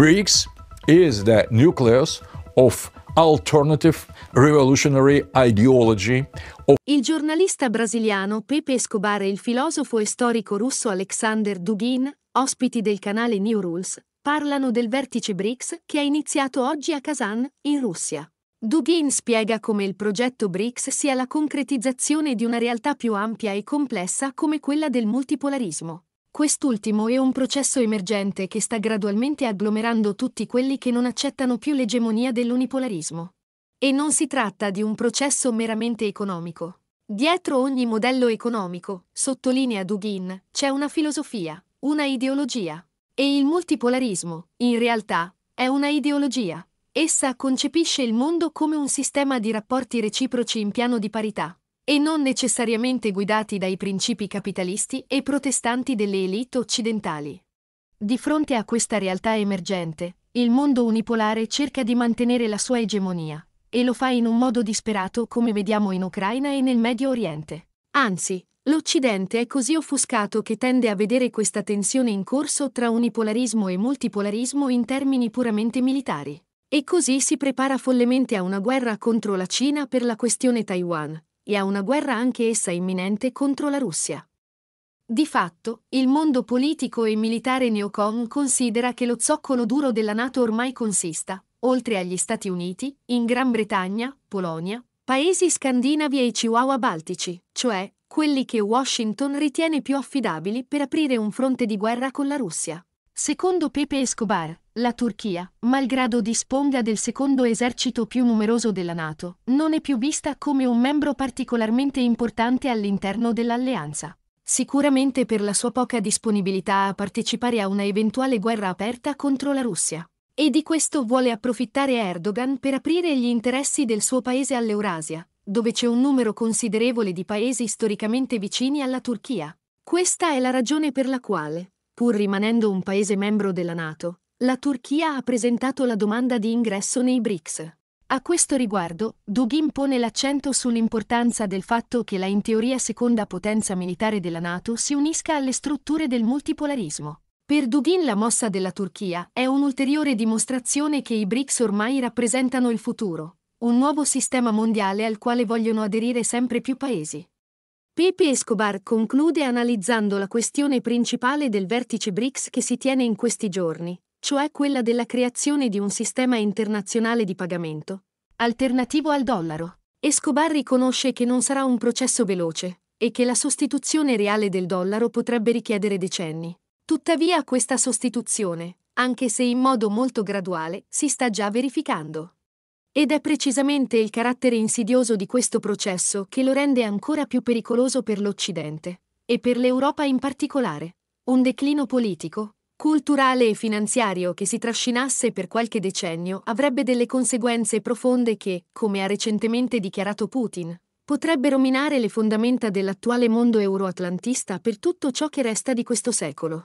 BRICS is the nucleus of alternative revolutionary ideology. Il giornalista brasiliano Pepe Escobar e il filosofo e storico russo Alexander Dugin, ospiti del canale New Rules, parlano del vertice BRICS che è iniziato oggi a Kazan, in Russia. Dugin spiega come il progetto BRICS sia la concretizzazione di una realtà più ampia e complessa come quella del multipolarismo. Quest'ultimo è un processo emergente che sta gradualmente agglomerando tutti quelli che non accettano più l'egemonia dell'unipolarismo. E non si tratta di un processo meramente economico. Dietro ogni modello economico, sottolinea Dugin, c'è una filosofia, una ideologia. E il multipolarismo, in realtà, è una ideologia. Essa concepisce il mondo come un sistema di rapporti reciproci in piano di parità, e non necessariamente guidati dai principi capitalisti e protestanti delle elite occidentali. Di fronte a questa realtà emergente, il mondo unipolare cerca di mantenere la sua egemonia, e lo fa in un modo disperato come vediamo in Ucraina e nel Medio Oriente. Anzi, l'Occidente è così offuscato che tende a vedere questa tensione in corso tra unipolarismo e multipolarismo in termini puramente militari. E così si prepara follemente a una guerra contro la Cina per la questione Taiwan, e a una guerra anche essa imminente contro la Russia. Di fatto, il mondo politico e militare neocon considera che lo zoccolo duro della NATO ormai consista, oltre agli Stati Uniti, in Gran Bretagna, Polonia, paesi scandinavi e i Chihuahua baltici, cioè quelli che Washington ritiene più affidabili per aprire un fronte di guerra con la Russia. Secondo Pepe Escobar, la Turchia, malgrado disponga del secondo esercito più numeroso della Nato, non è più vista come un membro particolarmente importante all'interno dell'alleanza. Sicuramente per la sua poca disponibilità a partecipare a una eventuale guerra aperta contro la Russia. E di questo vuole approfittare Erdogan per aprire gli interessi del suo paese all'Eurasia, dove c'è un numero considerevole di paesi storicamente vicini alla Turchia. Questa è la ragione per la quale, Pur rimanendo un paese membro della Nato, la Turchia ha presentato la domanda di ingresso nei BRICS. A questo riguardo, Dugin pone l'accento sull'importanza del fatto che la in teoria seconda potenza militare della Nato si unisca alle strutture del multipolarismo. Per Dugin la mossa della Turchia è un'ulteriore dimostrazione che i BRICS ormai rappresentano il futuro, un nuovo sistema mondiale al quale vogliono aderire sempre più paesi. Pepe Escobar conclude analizzando la questione principale del vertice BRICS che si tiene in questi giorni, cioè quella della creazione di un sistema internazionale di pagamento, alternativo al dollaro. Escobar riconosce che non sarà un processo veloce e che la sostituzione reale del dollaro potrebbe richiedere decenni. Tuttavia questa sostituzione, anche se in modo molto graduale, si sta già verificando. Ed è precisamente il carattere insidioso di questo processo che lo rende ancora più pericoloso per l'Occidente, e per l'Europa in particolare. Un declino politico, culturale e finanziario che si trascinasse per qualche decennio avrebbe delle conseguenze profonde che, come ha recentemente dichiarato Putin, potrebbero minare le fondamenta dell'attuale mondo euroatlantista per tutto ciò che resta di questo secolo.